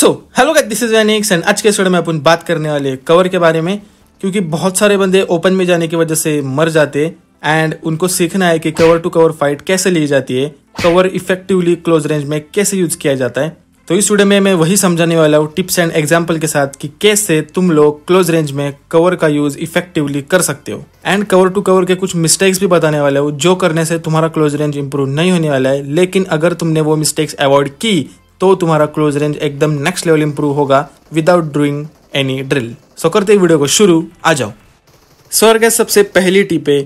so hello guys this is एनिक्स and आज के स्टोरी में अपन बात करने वाले कवर के बारे में क्योंकि बहुत सारे बंदे ओपन में जाने की वजह से मर जाते एंड उनको सीखना है कि कवर टू कवर फाइट कैसे ली जाती है कवर इफेक्टिवली क्लोज रेंज में कैसे यूज किया जाता है तो इस वीडियो में मैं वही समझाने वाला हूँ टिप्स एंड एग्जाम्पल के साथ कि कैसे तुम लोग क्लोज रेंज में कवर का यूज इफेक्टिवली कर सकते हो एंड कवर टू कवर के कुछ मिस्टेक्स भी बताने वाला हूँ जो करने से तुम्हारा क्लोज रेंज इंप्रूव नहीं होने वाला है लेकिन अगर तुमने वो मिस्टेक्स अवॉइड की तो तुम्हारा क्लोज रेंज एकदम नेक्स्ट लेवल इंप्रूव होगा without doing any drill so करते वीडियो को शुरू आ जाओ सर के सबसे पहली टिप है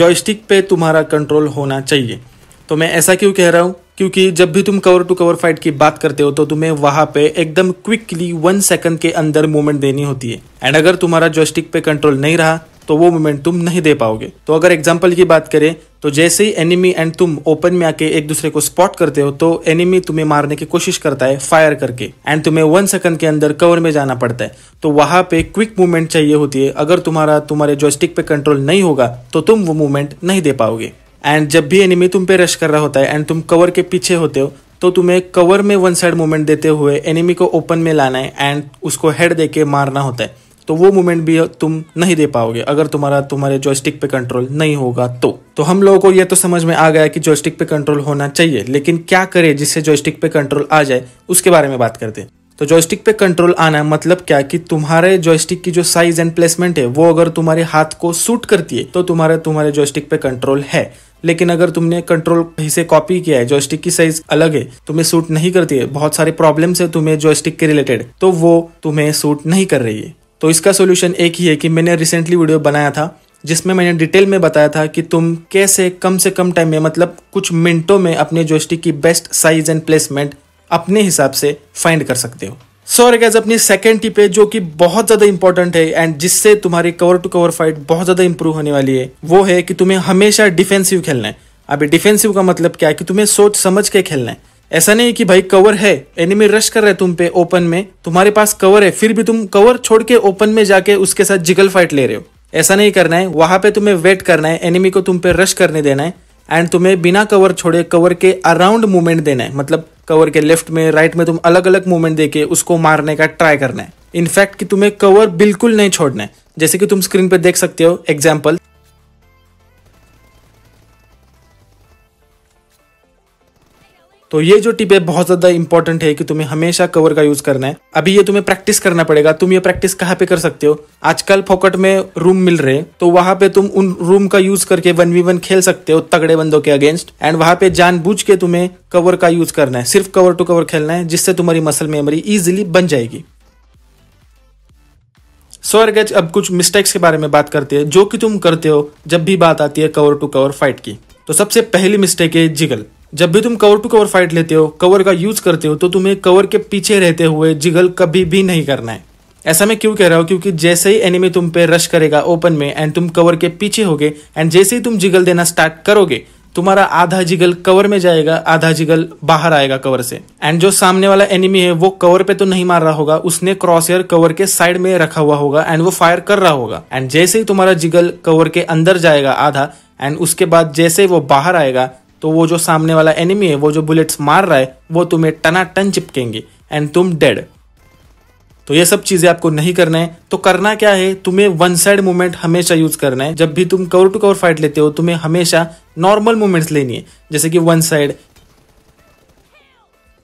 जॉयस्टिक पे तुम्हारा कंट्रोल होना चाहिए तो मैं ऐसा क्यों कह रहा हूँ क्योंकि जब भी तुम कवर टू कवर फाइट की बात करते हो तो तुम्हें वहां पे एकदम क्विकली वन सेकंड के अंदर मूवमेंट देनी होती है एंड अगर तुम्हारा जॉयस्टिक पे कंट्रोल नहीं रहा तो वो मोमेंट तुम नहीं दे पाओगे तो अगर एग्जाम्पल की बात करें तो जैसे ही एनिमी एंड तुम ओपन में आके एक दूसरे को स्पॉट करते हो तो एनिमी तुम्हें मारने की कोशिश करता है फायर करके एंड तुम्हें वन सेकंड के अंदर कवर में जाना पड़ता है तो वहां पे क्विक मूवमेंट चाहिए होती है अगर तुम्हारा तुम्हारे जॉयस्टिक पे कंट्रोल नहीं होगा तो तुम वो मूवमेंट नहीं दे पाओगे एंड जब भी एनिमी तुम पे रश कर रहा होता है एंड तुम कवर के पीछे होते हो तो तुम्हें कवर में वन साइड मूवमेंट देते हुए एनिमी को ओपन में लाना है एंड उसको हेड देके मारना होता है तो वो मूवमेंट भी तुम नहीं दे पाओगे अगर तुम्हारा तुम्हारे जॉयस्टिक पे कंट्रोल नहीं होगा तो तो हम लोगों को ये तो समझ में आ गया कि जॉयस्टिक पे कंट्रोल होना चाहिए लेकिन क्या करें जिससे जॉयस्टिक पे कंट्रोल आ जाए उसके बारे में बात करते हैं तो जॉयस्टिक पे कंट्रोल आना मतलब क्या कि तुम्हारे जॉयस्टिक की जो साइज एंड प्लेसमेंट है वो अगर तुम्हारे हाथ को सूट करती है तो तुम्हारे तुम्हारे जॉयस्टिक पे कंट्रोल है लेकिन अगर तुमने कंट्रोल कहीं से कॉपी किया है जॉयस्टिक की साइज अलग है तुम्हें सूट नहीं करती है बहुत सारे प्रॉब्लम्स है तुम्हें जॉयस्टिक के रिलेटेड तो वो तुम्हें सूट नहीं कर रही है तो इसका सोल्यूशन एक ही है कि मैंने रिसेंटली वीडियो बनाया था जिसमें मैंने डिटेल में बताया था कि तुम कैसे कम से कम टाइम में मतलब कुछ मिनटों में अपने जोस्टिक की बेस्ट साइज एंड प्लेसमेंट अपने हिसाब से फाइंड कर सकते हो सो गैज अपनी सेकेंड टिप है जो कि बहुत ज़्यादा इंपॉर्टेंट है एंड जिससे तुम्हारी कवर टू कवर फाइट बहुत ज़्यादा इंप्रूव होने वाली है वो है कि तुम्हें हमेशा डिफेंसिव खेलना है अभी डिफेंसिव का मतलब क्या है कि तुम्हें सोच समझ के खेलना है ऐसा नहीं कि भाई कवर है एनिमी रश कर रहे तुम पे ओपन में तुम्हारे पास कवर है फिर भी तुम कवर छोड़ के ओपन में जाके उसके साथ जिगल फाइट ले रहे हो ऐसा नहीं करना है वहां पे तुम्हें वेट करना है एनिमी को तुम पे रश करने देना है एंड तुम्हें बिना कवर छोड़े कवर के अराउंड मूवमेंट देना है मतलब कवर के लेफ्ट में राइट में तुम अलग अलग मूवमेंट देके उसको मारने का ट्राई करना है इनफैक्ट कि तुम्हें कवर बिल्कुल नहीं छोड़ना है जैसे कि तुम स्क्रीन पर देख सकते हो एग्जाम्पल तो ये जो टिप है बहुत ज़्यादा इंपॉर्टेंट है कि तुम्हें हमेशा कवर का यूज़ करना है अभी ये तुम्हें प्रैक्टिस करना पड़ेगा तुम ये प्रैक्टिस कहाँ पे कर सकते हो आजकल फोकट में रूम मिल रहे तो वहां पे तुम उन रूम का यूज़ करके वन वी वन खेल सकते हो तगड़े बंदों के अगेंस्ट एंड वहां पे जान के तुम्हें कवर का यूज़ करना है सिर्फ कवर टू कवर खेलना है जिससे तुम्हारी मसल मेमोरी इजिली बन जाएगी सो so, अर्गज अब कुछ मिस्टेक्स के बारे में बात करते हैं जो कि तुम करते हो जब भी बात आती है कवर टू कवर फाइट की तो सबसे पहली मिस्टेक है जिगल जब भी तुम कवर टू कवर फाइट लेते हो कवर का यूज करते हो तो तुम्हें कवर के पीछे रहते हुए जिगल कभी भी नहीं करना है ऐसा मैं क्यों कह रहा हूँ क्योंकि जैसे ही एनिमी तुम पे रश करेगा ओपन में एंड तुम कवर के पीछे होगे एंड जैसे ही तुम जिगल देना स्टार्ट करोगे तुम्हारा आधा जिगल कवर में जाएगा आधा जिगल बाहर आएगा कवर से एंड जो सामने वाला एनिमी है वो कवर पे तो नहीं मार रहा होगा उसने क्रॉस एयर कवर के साइड में रखा हुआ होगा एंड वो फायर कर रहा होगा एंड जैसे ही तुम्हारा जिगल कवर के अंदर जाएगा आधा एंड उसके बाद जैसे ही वो बाहर आएगा तो वो जो सामने वाला एनिमी है वो जो बुलेट्स मार रहा है वो तुम्हें टनाटन चिपकेंगे एंड तुम डेड तो ये सब चीजें आपको नहीं करना है तो करना क्या है तुम्हें वन साइड मूवमेंट हमेशा यूज करना है जब भी तुम कवर टू कवर फाइट लेते हो तुम्हें हमेशा नॉर्मल मूवमेंट्स लेनी है जैसे कि वन साइड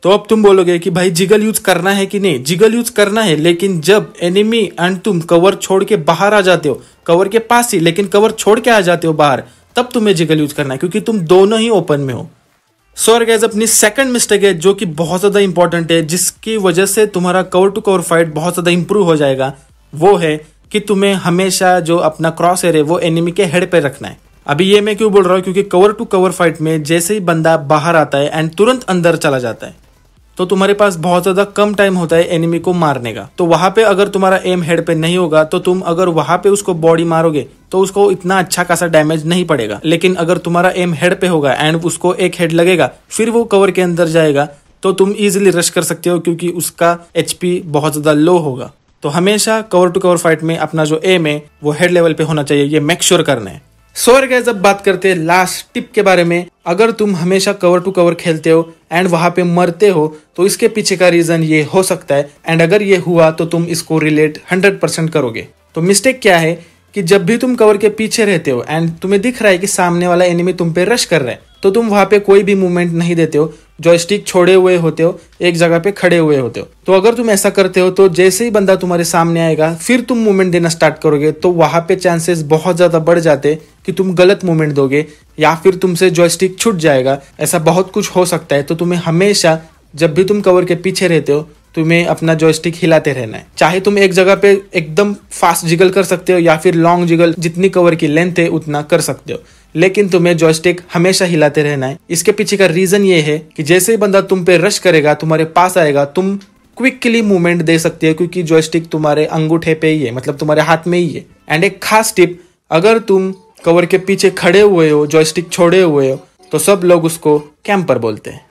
तो अब तुम बोलोगे कि भाई जिगल यूज करना है कि नहीं जिगल यूज करना है लेकिन जब एनिमी एंड तुम कवर छोड़ के बाहर आ जाते हो कवर के पास ही लेकिन कवर छोड़ के आ जाते हो बाहर तब तुम्हें जिगल यूज करना है क्योंकि तुम दोनों ही ओपन में हो सो और गैज अपनी सेकंड मिस्टेक है जो कि बहुत ज़्यादा इंपॉर्टेंट है जिसकी वजह से तुम्हारा कवर टू कवर फाइट बहुत ज़्यादा इंप्रूव हो जाएगा वो है कि तुम्हें हमेशा जो अपना क्रॉस एयर है वो एनिमी के हेड पे रखना है अभी ये मैं क्यों बोल रहा हूँ क्योंकि कवर टू कवर फाइट में जैसे ही बंदा बाहर आता है एंड तुरंत अंदर चला जाता है तो तुम्हारे पास बहुत ज्यादा कम टाइम होता है एनिमी को मारने का तो वहां पे अगर तुम्हारा एम हेड पे नहीं होगा तो तुम अगर वहां पे उसको बॉडी मारोगे तो उसको इतना अच्छा खासा डैमेज नहीं पड़ेगा लेकिन अगर तुम्हारा एम हेड पे होगा एंड उसको एक हेड लगेगा फिर वो कवर के अंदर जाएगा तो तुम इजिली रश कर सकते हो क्योंकि उसका एच बहुत ज्यादा लो होगा तो हमेशा कवर टू कवर फाइट में अपना जो एम है वो हेड लेवल पे होना चाहिए ये मेक श्योर करना है सो और गैस अब बात करते हैं लास्ट टिप के बारे में अगर तुम हमेशा कवर टू कवर खेलते हो एंड वहां पे मरते हो तो इसके पीछे का रीजन ये हो सकता है एंड अगर ये हुआ तो तुम इसको रिलेट 100% करोगे तो मिस्टेक क्या है कि जब भी तुम कवर के पीछे रहते हो एंड तुम्हें दिख रहा है कि सामने वाला एनिमी तुम पे रश कर रहा है तो तुम वहां पे कोई भी मूवमेंट नहीं देते हो जॉयस्टिक छोड़े हुए होते हो एक जगह पे खड़े हुए होते हो तो अगर तुम ऐसा करते हो तो जैसे ही बंदा तुम्हारे सामने आएगा फिर तुम मूवमेंट देना स्टार्ट करोगे तो वहां पे चांसेस बहुत ज़्यादा बढ़ जाते कि तुम गलत मूवमेंट दोगे या फिर तुमसे जॉयस्टिक छूट जाएगा ऐसा बहुत कुछ हो सकता है तो तुम्हें हमेशा जब भी तुम कवर के पीछे रहते हो तुम्हें अपना जॉयस्टिक हिलाते रहना है चाहे तुम एक जगह पे एकदम फास्ट जिगल कर सकते हो या फिर लॉन्ग जिगल जितनी कवर की लेंथ है उतना कर सकते हो लेकिन तुम्हें जॉयस्टिक हमेशा हिलाते रहना है इसके पीछे का रीजन ये है कि जैसे ही बंदा तुम पे रश करेगा तुम्हारे पास आएगा तुम क्विकली मूवमेंट दे सकते हो क्योंकि जॉयस्टिक तुम्हारे अंगूठे पे ही है मतलब तुम्हारे हाथ में ही है एंड एक खास टिप अगर तुम कवर के पीछे खड़े हुए हो जॉयस्टिक छोड़े हुए हो तो सब लोग उसको कैंपर बोलते हैं